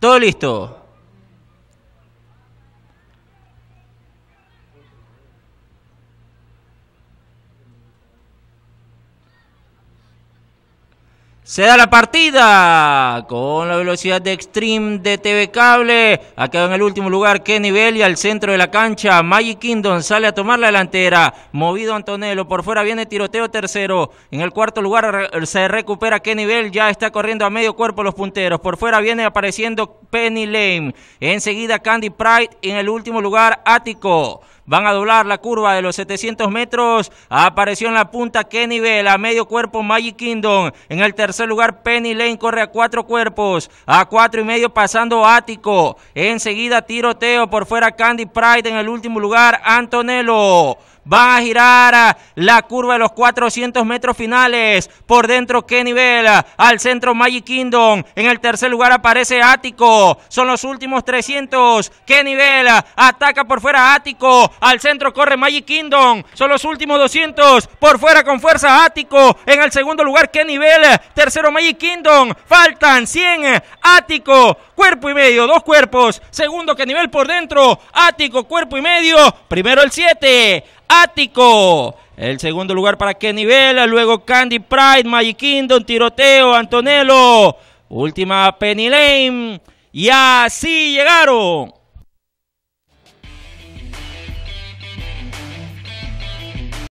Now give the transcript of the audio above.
Todo listo. Se da la partida con la velocidad de Extreme de TV Cable. Ha quedado en el último lugar Kenny Bell y al centro de la cancha. Magic Kingdom sale a tomar la delantera. Movido Antonello. Por fuera viene tiroteo tercero. En el cuarto lugar se recupera Kenny Bell, Ya está corriendo a medio cuerpo los punteros. Por fuera viene apareciendo Penny Lane. Enseguida Candy Pride. En el último lugar Ático. Van a doblar la curva de los 700 metros. Apareció en la punta Kenny Bell. A medio cuerpo Magic Kingdom. En el tercer lugar Penny Lane corre a cuatro cuerpos. A cuatro y medio pasando Ático. Enseguida tiroteo por fuera Candy Pride. En el último lugar Antonello. Va a girar la curva de los 400 metros finales. Por dentro, qué nivel. Al centro, Magic Kingdom. En el tercer lugar aparece Ático. Son los últimos 300. Qué nivel. Ataca por fuera Ático. Al centro corre Magic Kingdom. Son los últimos 200. Por fuera con fuerza Ático. En el segundo lugar, qué nivel. Tercero, Magic Kingdom. Faltan 100. Ático. Cuerpo y medio. Dos cuerpos. Segundo, qué nivel por dentro. Ático, cuerpo y medio. Primero el 7. Ático. El segundo lugar para Kenny Vela, luego Candy Pride, Magic Kingdom, Tiroteo, Antonello. Última Penny Lane. Y así llegaron